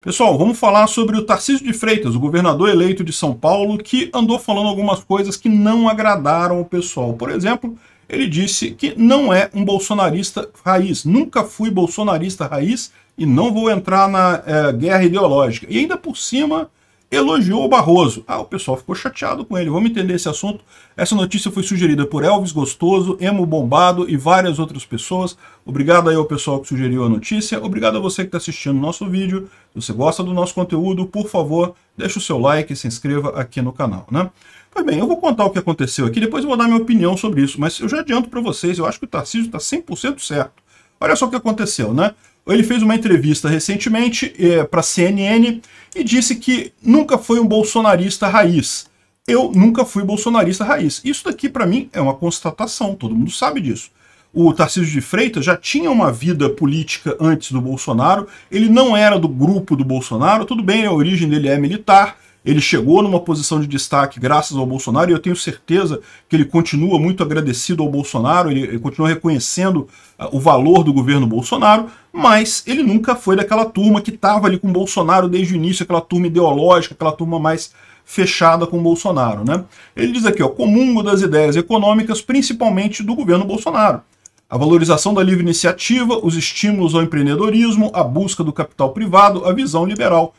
Pessoal, vamos falar sobre o Tarcísio de Freitas, o governador eleito de São Paulo, que andou falando algumas coisas que não agradaram o pessoal. Por exemplo, ele disse que não é um bolsonarista raiz. Nunca fui bolsonarista raiz e não vou entrar na é, guerra ideológica. E ainda por cima, elogiou o Barroso. Ah, o pessoal ficou chateado com ele. Vamos entender esse assunto. Essa notícia foi sugerida por Elvis Gostoso, Emo Bombado e várias outras pessoas. Obrigado aí ao pessoal que sugeriu a notícia. Obrigado a você que está assistindo o nosso vídeo. Se você gosta do nosso conteúdo, por favor, deixa o seu like e se inscreva aqui no canal, né? Pois bem, eu vou contar o que aconteceu aqui, depois eu vou dar minha opinião sobre isso, mas eu já adianto para vocês, eu acho que o Tarcísio está 100% certo. Olha só o que aconteceu, né? Ele fez uma entrevista recentemente eh, para a CNN e disse que nunca foi um bolsonarista raiz. Eu nunca fui bolsonarista raiz. Isso daqui, para mim, é uma constatação, todo mundo sabe disso. O Tarcísio de Freitas já tinha uma vida política antes do Bolsonaro, ele não era do grupo do Bolsonaro, tudo bem, a origem dele é militar, ele chegou numa posição de destaque graças ao Bolsonaro e eu tenho certeza que ele continua muito agradecido ao Bolsonaro, ele, ele continua reconhecendo uh, o valor do governo Bolsonaro, mas ele nunca foi daquela turma que estava ali com o Bolsonaro desde o início, aquela turma ideológica, aquela turma mais fechada com o Bolsonaro. Né? Ele diz aqui, ó, comungo das ideias econômicas, principalmente do governo Bolsonaro. A valorização da livre iniciativa, os estímulos ao empreendedorismo, a busca do capital privado, a visão liberal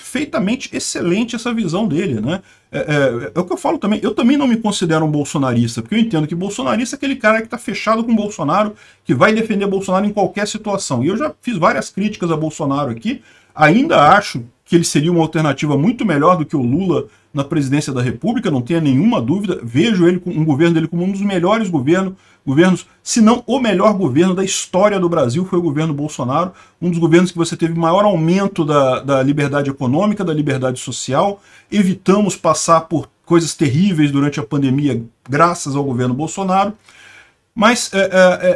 perfeitamente excelente essa visão dele, né? É, é, é, o que eu falo também, eu também não me considero um bolsonarista, porque eu entendo que bolsonarista é aquele cara que está fechado com Bolsonaro, que vai defender Bolsonaro em qualquer situação. E eu já fiz várias críticas a Bolsonaro aqui, ainda acho que ele seria uma alternativa muito melhor do que o Lula na presidência da República, não tenha nenhuma dúvida. Vejo ele um governo dele como um dos melhores governo, governos, se não o melhor governo da história do Brasil, foi o governo Bolsonaro, um dos governos que você teve maior aumento da, da liberdade econômica, da liberdade social. Evitamos passar por coisas terríveis durante a pandemia, graças ao governo Bolsonaro. Mas é, é,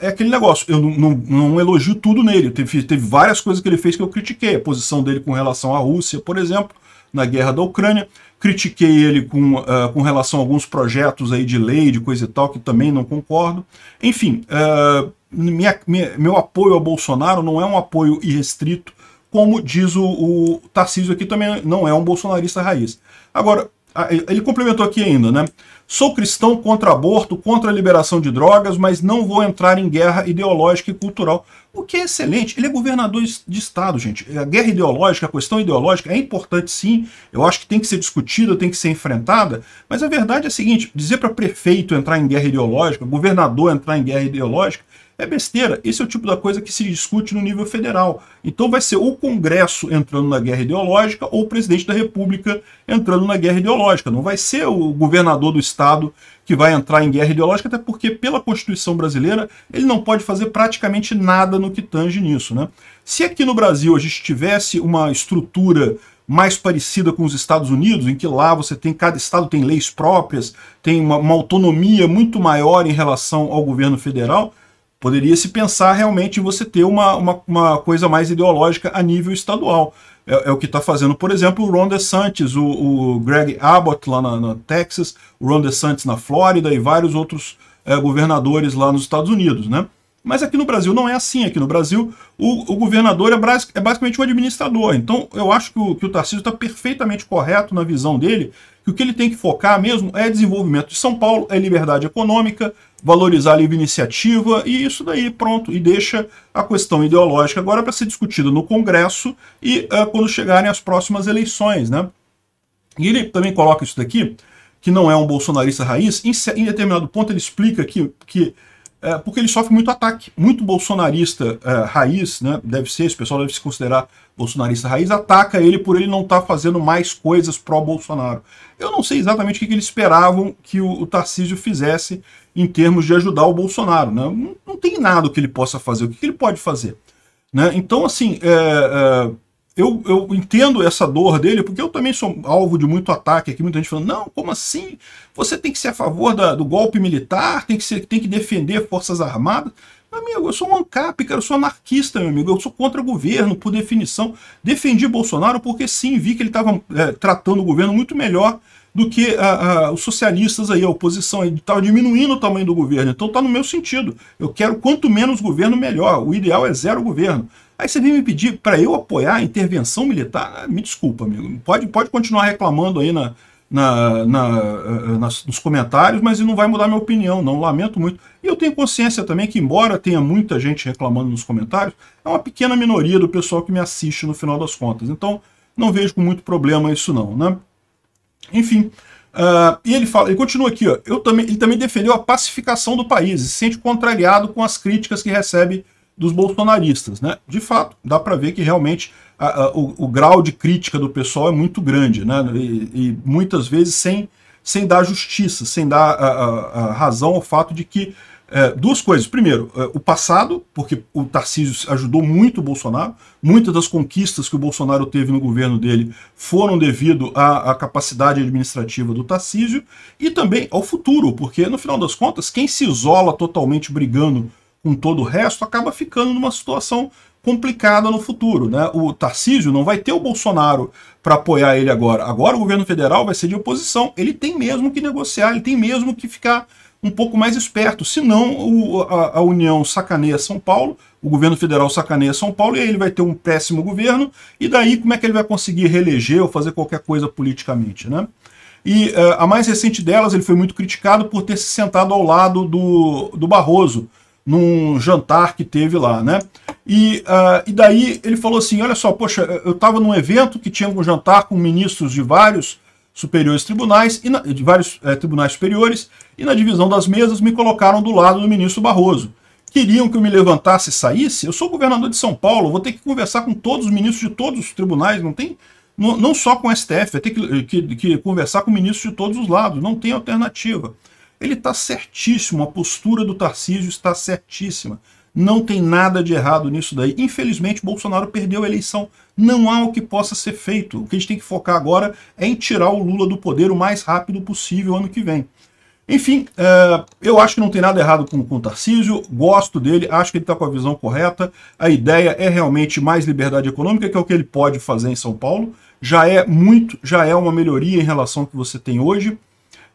é, é, aquele negócio, eu não, não, não elogio tudo nele. Teve, teve, várias coisas que ele fez que eu critiquei. A posição dele com relação à Rússia, por exemplo, na guerra da Ucrânia. Critiquei ele com, uh, com relação a alguns projetos aí de lei, de coisa e tal, que também não concordo. Enfim, uh, minha, minha, meu apoio a Bolsonaro não é um apoio irrestrito, como diz o, o Tarcísio aqui também, não é um bolsonarista raiz. Agora, ah, ele complementou aqui ainda, né? Sou cristão contra aborto, contra a liberação de drogas, mas não vou entrar em guerra ideológica e cultural. O que é excelente. Ele é governador de Estado, gente. A guerra ideológica, a questão ideológica é importante sim. Eu acho que tem que ser discutida, tem que ser enfrentada. Mas a verdade é a seguinte: dizer para prefeito entrar em guerra ideológica, governador entrar em guerra ideológica, é besteira. Esse é o tipo da coisa que se discute no nível federal. Então vai ser o Congresso entrando na guerra ideológica ou o presidente da República entrando na guerra ideológica. Não vai ser o governador do estado que vai entrar em guerra ideológica, até porque, pela Constituição brasileira, ele não pode fazer praticamente nada no que tange nisso. Né? Se aqui no Brasil a gente tivesse uma estrutura mais parecida com os Estados Unidos, em que lá você tem, cada estado tem leis próprias, tem uma, uma, autonomia muito maior em relação ao governo federal, Poderia se pensar realmente em você ter uma, uma, uma coisa mais ideológica a nível estadual. É, é o que está fazendo, por exemplo, o Ron DeSantis, o, o Greg Abbott lá na, na Texas, o Ron DeSantis na Flórida e vários outros é, governadores lá nos Estados Unidos, né? Mas aqui no Brasil não é assim. Aqui no Brasil, o, o governador é, é, basicamente um administrador. Então, eu acho que o, que o Tarcísio está perfeitamente correto na visão dele, que o que ele tem que focar mesmo é desenvolvimento de São Paulo, é liberdade econômica, valorizar a livre iniciativa e isso daí, pronto. E deixa a questão ideológica agora para ser discutida no Congresso e uh, quando chegarem as próximas eleições, né? E ele também coloca isso daqui, que não é um bolsonarista raiz, em, em determinado ponto ele explica que, que é, porque ele sofre muito ataque. Muito bolsonarista é, raiz, né, deve ser, esse pessoal deve se considerar bolsonarista raiz, ataca ele por ele não estar tá fazendo mais coisas pró-Bolsonaro. Eu não sei exatamente o que, que eles esperavam que o, o, Tarcísio fizesse em termos de ajudar o Bolsonaro. Né? Não, não tem nada que ele possa fazer. O que, que ele pode fazer? Né? Então, assim, é, é eu, eu entendo essa dor dele, porque eu também sou alvo de muito ataque aqui, muita gente falando, não, como assim? Você tem que ser a favor da, do golpe militar, tem que, ser, tem que defender forças armadas. Meu amigo, eu sou um ANCAP, cara, eu sou anarquista, meu amigo, eu sou contra o governo, por definição. Defendi Bolsonaro porque sim, vi que ele estava é, tratando o governo muito melhor do que a, a, os socialistas aí, a oposição, estava diminuindo o tamanho do governo. Então está no meu sentido. Eu quero quanto menos governo, melhor. O ideal é zero governo. Aí você vem me pedir para eu apoiar a intervenção militar? Ah, me desculpa, amigo. Pode, pode continuar reclamando aí na, na, na, eh, eh, nos comentários, mas não vai mudar minha opinião, não. Lamento muito. E eu tenho consciência também que, embora tenha muita gente reclamando nos comentários, é uma pequena minoria do pessoal que me assiste no final das contas. Então, não vejo com muito problema isso não, né? Enfim, uh, e ele fala, ele continua aqui, ó, eu também, ele também defendeu a pacificação do país e se sente contrariado com as críticas que recebe dos bolsonaristas. Né? De fato, dá para ver que realmente a, a, o, o, grau de crítica do pessoal é muito grande, né? e, e muitas vezes sem, sem dar justiça, sem dar a, razão ao fato de que é, duas coisas. Primeiro, é, o passado, porque o Tarcísio ajudou muito o Bolsonaro. Muitas das conquistas que o Bolsonaro teve no governo dele foram devido à, à, capacidade administrativa do Tarcísio e também ao futuro, porque no final das contas, quem se isola totalmente brigando com todo o resto, acaba ficando numa situação complicada no futuro. Né? O Tarcísio não vai ter o Bolsonaro para apoiar ele agora. Agora o governo federal vai ser de oposição. Ele tem mesmo que negociar, ele tem mesmo que ficar um pouco mais esperto. Senão o, a, a União sacaneia São Paulo, o governo federal sacaneia São Paulo e aí ele vai ter um péssimo governo. E daí como é que ele vai conseguir reeleger ou fazer qualquer coisa politicamente? Né? E uh, a mais recente delas, ele foi muito criticado por ter se sentado ao lado do, do Barroso, num jantar que teve lá, né? E, uh, e daí ele falou assim, olha só, poxa, eu estava num evento que tinha um jantar com ministros de vários superiores tribunais, e na, de vários eh, tribunais superiores, e na divisão das mesas me colocaram do lado do ministro Barroso. Queriam que eu me levantasse e saísse? Eu sou governador de São Paulo, vou ter que conversar com todos os ministros de todos os tribunais, não tem... Não, não só com o STF, vai ter que, que, que conversar com ministros de todos os lados, não tem alternativa. Ele está certíssimo, a postura do Tarcísio está certíssima. Não tem nada de errado nisso daí. Infelizmente, Bolsonaro perdeu a eleição. Não há o que possa ser feito. O que a gente tem que focar agora é em tirar o Lula do poder o mais rápido possível ano que vem. Enfim, eh, eu acho que não tem nada errado com, com o Tarcísio, gosto dele, acho que ele está com a visão correta. A ideia é realmente mais liberdade econômica, que é o que ele pode fazer em São Paulo. Já é muito, já é uma melhoria em relação ao que você tem hoje.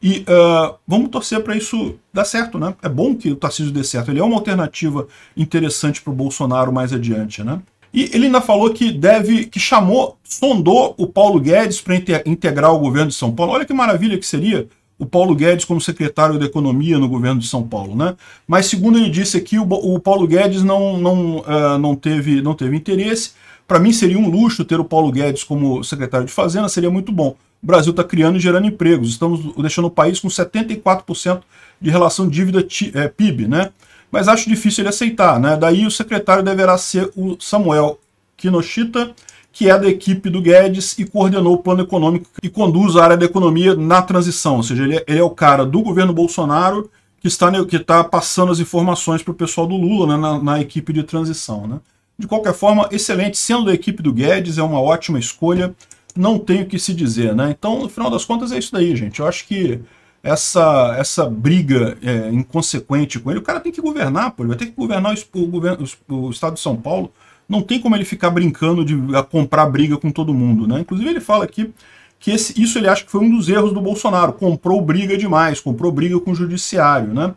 E uh, vamos torcer para isso dar certo, né? É bom que o Tarcísio dê certo. Ele é uma alternativa interessante para o Bolsonaro mais adiante, né? E ele ainda falou que deve, que chamou, sondou o Paulo Guedes para integrar o governo de São Paulo. Olha que maravilha que seria o Paulo Guedes como secretário da Economia no governo de São Paulo, né? Mas segundo ele disse aqui, o, o Paulo Guedes não, não, uh, não, teve, não teve interesse. Para mim seria um luxo ter o Paulo Guedes como secretário de Fazenda, seria muito bom o Brasil está criando e gerando empregos. Estamos deixando o país com 74% de relação dívida-PIB, é, né? Mas acho difícil ele aceitar, né? Daí o secretário deverá ser o Samuel Kinoshita, que é da equipe do Guedes e coordenou o plano econômico e conduz a área da economia na transição. Ou seja, ele é, ele é o cara do governo Bolsonaro que está, que está passando as informações para o pessoal do Lula né, na, na, equipe de transição. Né? De qualquer forma, excelente. Sendo da equipe do Guedes, é uma ótima escolha não tem o que se dizer, né? Então, no final das contas, é isso daí, gente. Eu acho que essa, essa briga é, inconsequente com ele, o cara tem que governar, pô. Ele vai ter que governar o, o, o estado de São Paulo. Não tem como ele ficar brincando de comprar briga com todo mundo, né? Inclusive, ele fala aqui que esse, isso ele acha que foi um dos erros do Bolsonaro. Comprou briga demais, comprou briga com o judiciário, né?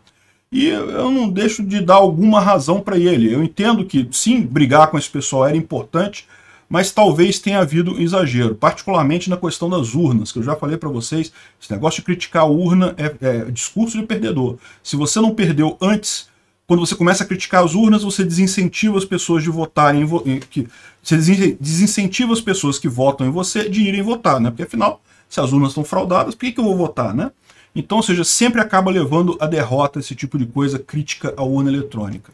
E eu não deixo de dar alguma razão para ele. Eu entendo que, sim, brigar com esse pessoal era importante, mas talvez tenha havido um exagero, particularmente na questão das urnas, que eu já falei para vocês, esse negócio de criticar a urna é, é discurso de perdedor. Se você não perdeu antes, quando você começa a criticar as urnas, você desincentiva as pessoas de votarem, que, você desincentiva as pessoas que votam em você de irem votar, né? Porque afinal, se as urnas estão fraudadas, por que, que eu vou votar, né? Então, ou seja, sempre acaba levando a derrota esse tipo de coisa crítica à urna eletrônica.